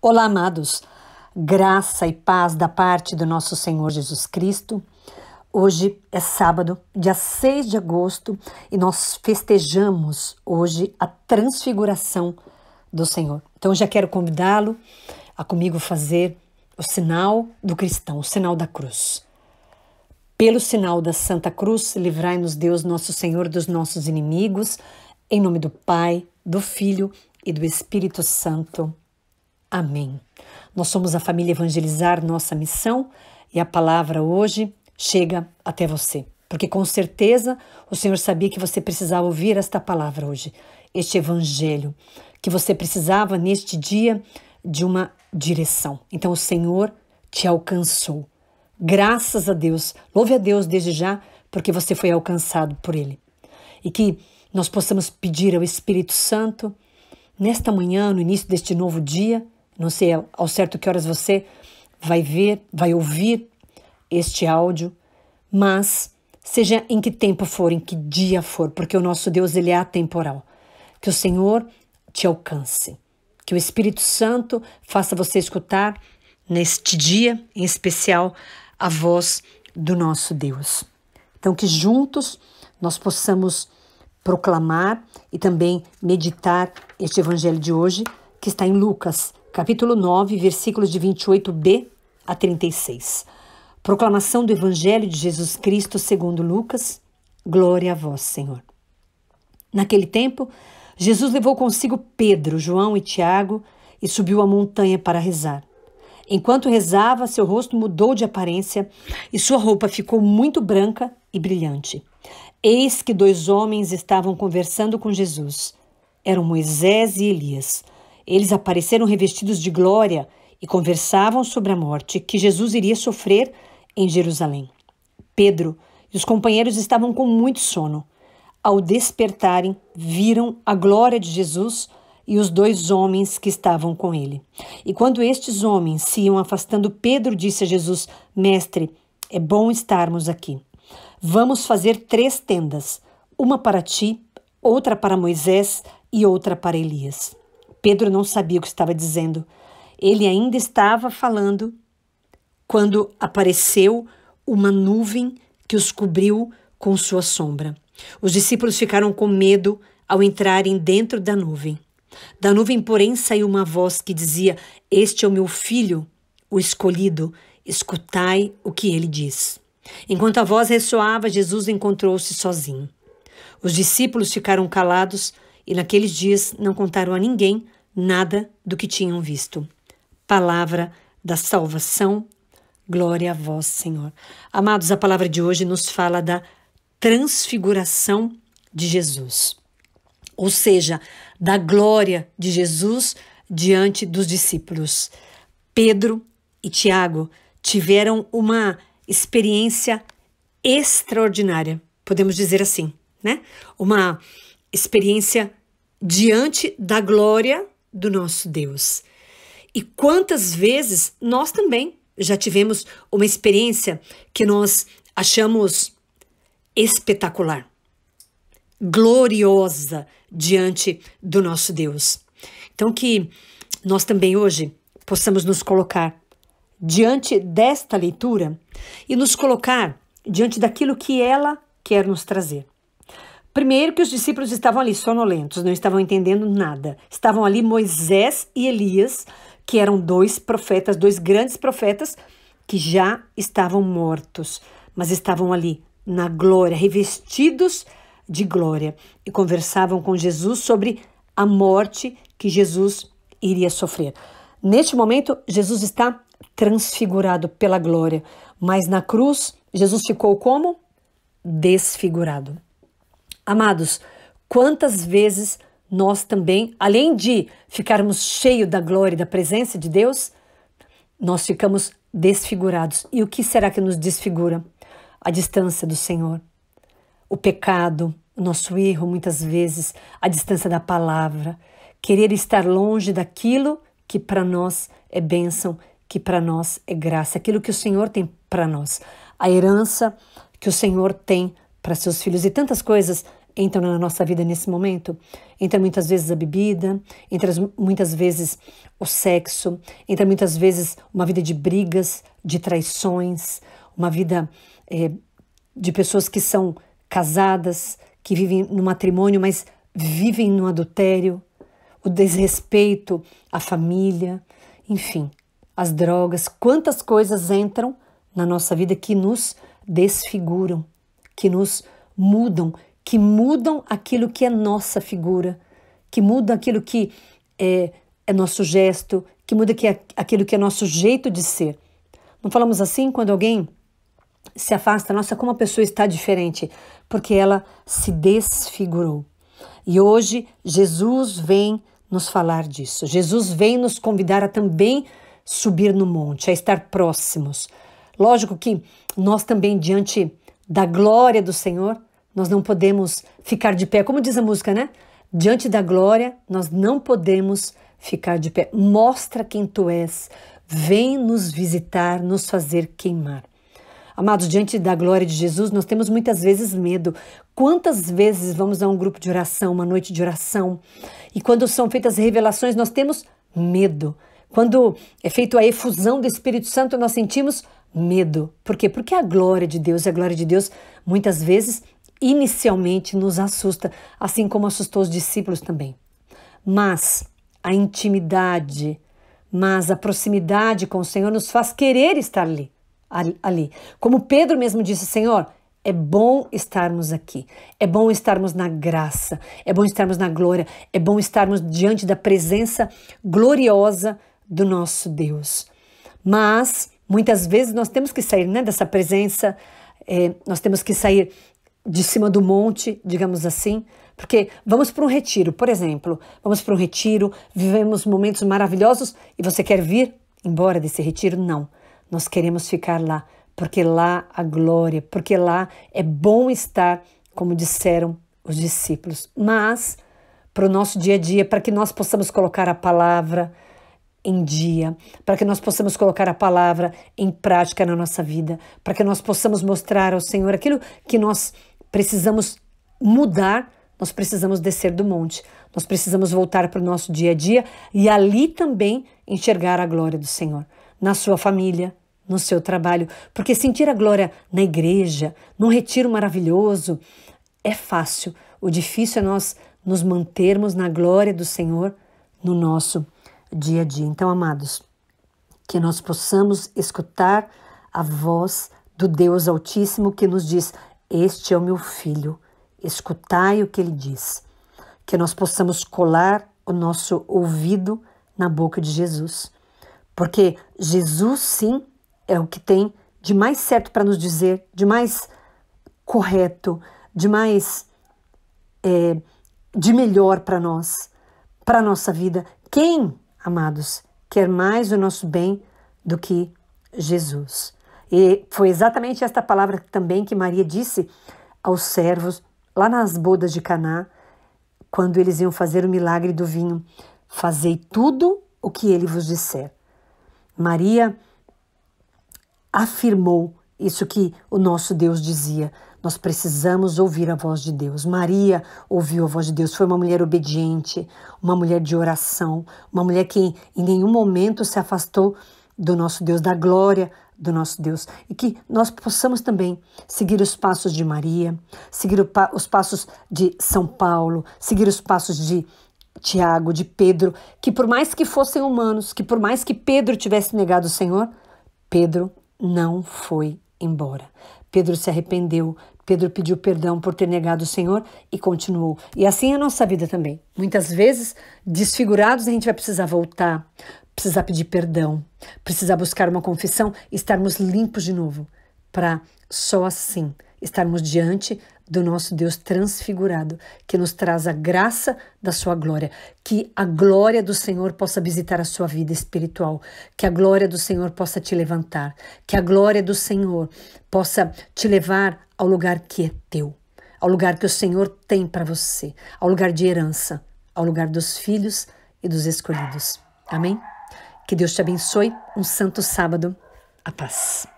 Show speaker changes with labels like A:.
A: Olá, amados. Graça e paz da parte do nosso Senhor Jesus Cristo. Hoje é sábado, dia 6 de agosto, e nós festejamos hoje a transfiguração do Senhor. Então, já quero convidá-lo a comigo fazer o sinal do cristão, o sinal da cruz. Pelo sinal da Santa Cruz, livrai-nos Deus, nosso Senhor, dos nossos inimigos, em nome do Pai, do Filho e do Espírito Santo. Amém. Nós somos a família Evangelizar Nossa Missão e a palavra hoje chega até você, porque com certeza o Senhor sabia que você precisava ouvir esta palavra hoje, este Evangelho, que você precisava neste dia de uma direção. Então o Senhor te alcançou. Graças a Deus, louve a Deus desde já, porque você foi alcançado por Ele. E que nós possamos pedir ao Espírito Santo, nesta manhã, no início deste novo dia, não sei ao certo que horas você vai ver, vai ouvir este áudio, mas seja em que tempo for, em que dia for, porque o nosso Deus ele é atemporal. Que o Senhor te alcance, que o Espírito Santo faça você escutar neste dia em especial a voz do nosso Deus. Então que juntos nós possamos proclamar e também meditar este evangelho de hoje que está em Lucas, capítulo 9, versículos de 28b a 36. Proclamação do Evangelho de Jesus Cristo segundo Lucas. Glória a vós, Senhor. Naquele tempo, Jesus levou consigo Pedro, João e Tiago e subiu a montanha para rezar. Enquanto rezava, seu rosto mudou de aparência e sua roupa ficou muito branca e brilhante. Eis que dois homens estavam conversando com Jesus. Eram Moisés e Elias eles apareceram revestidos de glória e conversavam sobre a morte que Jesus iria sofrer em Jerusalém. Pedro e os companheiros estavam com muito sono. Ao despertarem, viram a glória de Jesus e os dois homens que estavam com ele. E quando estes homens se iam afastando, Pedro disse a Jesus: Mestre, é bom estarmos aqui. Vamos fazer três tendas: uma para ti, outra para Moisés e outra para Elias. Pedro não sabia o que estava dizendo. Ele ainda estava falando quando apareceu uma nuvem que os cobriu com sua sombra. Os discípulos ficaram com medo ao entrarem dentro da nuvem. Da nuvem, porém, saiu uma voz que dizia: Este é o meu filho, o escolhido, escutai o que ele diz. Enquanto a voz ressoava, Jesus encontrou-se sozinho. Os discípulos ficaram calados e naqueles dias não contaram a ninguém nada do que tinham visto. Palavra da salvação, glória a vós, Senhor. Amados, a palavra de hoje nos fala da transfiguração de Jesus, ou seja, da glória de Jesus diante dos discípulos. Pedro e Tiago tiveram uma experiência extraordinária, podemos dizer assim, né? Uma experiência diante da glória do nosso Deus. E quantas vezes nós também já tivemos uma experiência que nós achamos espetacular, gloriosa diante do nosso Deus. Então, que nós também hoje possamos nos colocar diante desta leitura e nos colocar diante daquilo que ela quer nos trazer. Primeiro, que os discípulos estavam ali sonolentos, não estavam entendendo nada. Estavam ali Moisés e Elias, que eram dois profetas, dois grandes profetas, que já estavam mortos, mas estavam ali na glória, revestidos de glória, e conversavam com Jesus sobre a morte que Jesus iria sofrer. Neste momento, Jesus está transfigurado pela glória, mas na cruz, Jesus ficou como? Desfigurado. Amados, quantas vezes nós também, além de ficarmos cheios da glória e da presença de Deus, nós ficamos desfigurados. E o que será que nos desfigura? A distância do Senhor, o pecado, o nosso erro, muitas vezes, a distância da palavra, querer estar longe daquilo que para nós é bênção, que para nós é graça, aquilo que o Senhor tem para nós, a herança que o Senhor tem para seus filhos e tantas coisas entram na nossa vida nesse momento. Entra muitas vezes a bebida, entra muitas vezes o sexo, entra muitas vezes uma vida de brigas, de traições, uma vida é, de pessoas que são casadas, que vivem no matrimônio, mas vivem no adultério, o desrespeito à família, enfim, as drogas, quantas coisas entram na nossa vida que nos desfiguram, que nos mudam, que mudam aquilo que é nossa figura, que mudam aquilo que é, é nosso gesto, que muda que é aquilo que é nosso jeito de ser. Não falamos assim quando alguém se afasta, nossa, como a pessoa está diferente, porque ela se desfigurou. E hoje Jesus vem nos falar disso. Jesus vem nos convidar a também subir no monte, a estar próximos. Lógico que nós também diante da glória do Senhor, nós não podemos ficar de pé, como diz a música, né? Diante da glória, nós não podemos ficar de pé. Mostra quem tu és. Vem nos visitar, nos fazer queimar. Amados, diante da glória de Jesus, nós temos muitas vezes medo. Quantas vezes vamos a um grupo de oração, uma noite de oração, e quando são feitas revelações, nós temos medo. Quando é feita a efusão do Espírito Santo, nós sentimos medo. Por quê? Porque a glória de Deus, a glória de Deus, muitas vezes inicialmente nos assusta, assim como assustou os discípulos também. Mas a intimidade, mas a proximidade com o Senhor nos faz querer estar ali, ali. Como Pedro mesmo disse, Senhor, é bom estarmos aqui, é bom estarmos na graça, é bom estarmos na glória, é bom estarmos diante da presença gloriosa do nosso Deus. Mas muitas vezes nós temos que sair né, dessa presença, é, nós temos que sair de cima do monte, digamos assim, porque vamos para um retiro, por exemplo, vamos para um retiro, vivemos momentos maravilhosos e você quer vir embora desse retiro? Não. Nós queremos ficar lá, porque lá a glória, porque lá é bom estar, como disseram os discípulos. Mas para o nosso dia a dia, para que nós possamos colocar a palavra em dia, para que nós possamos colocar a palavra em prática na nossa vida, para que nós possamos mostrar ao Senhor aquilo que nós precisamos mudar, nós precisamos descer do monte, nós precisamos voltar para o nosso dia a dia e ali também enxergar a glória do Senhor, na sua família, no seu trabalho, porque sentir a glória na igreja, num retiro maravilhoso, é fácil. O difícil é nós nos mantermos na glória do Senhor no nosso dia a dia. Então, amados, que nós possamos escutar a voz do Deus Altíssimo que nos diz: este é o meu filho, escutai o que ele diz. Que nós possamos colar o nosso ouvido na boca de Jesus, porque Jesus, sim, é o que tem de mais certo para nos dizer, de mais correto, de mais. É, de melhor para nós, para a nossa vida. Quem, amados, quer mais o nosso bem do que Jesus? E foi exatamente esta palavra também que Maria disse aos servos lá nas bodas de Caná, quando eles iam fazer o milagre do vinho: Fazei tudo o que ele vos disser. Maria afirmou isso que o nosso Deus dizia. Nós precisamos ouvir a voz de Deus. Maria ouviu a voz de Deus, foi uma mulher obediente, uma mulher de oração, uma mulher que em nenhum momento se afastou do nosso Deus, da glória do nosso Deus e que nós possamos também seguir os passos de Maria, seguir os passos de São Paulo, seguir os passos de Tiago, de Pedro, que por mais que fossem humanos, que por mais que Pedro tivesse negado o Senhor, Pedro não foi embora. Pedro se arrependeu, Pedro pediu perdão por ter negado o Senhor e continuou. E assim é a nossa vida também. Muitas vezes, desfigurados, a gente vai precisar voltar precisar pedir perdão, precisar buscar uma confissão, estarmos limpos de novo, para só assim estarmos diante do nosso Deus transfigurado, que nos traz a graça da sua glória, que a glória do Senhor possa visitar a sua vida espiritual, que a glória do Senhor possa te levantar, que a glória do Senhor possa te levar ao lugar que é teu, ao lugar que o Senhor tem para você, ao lugar de herança, ao lugar dos filhos e dos escolhidos. Amém? Que Deus te abençoe. Um santo sábado. A paz.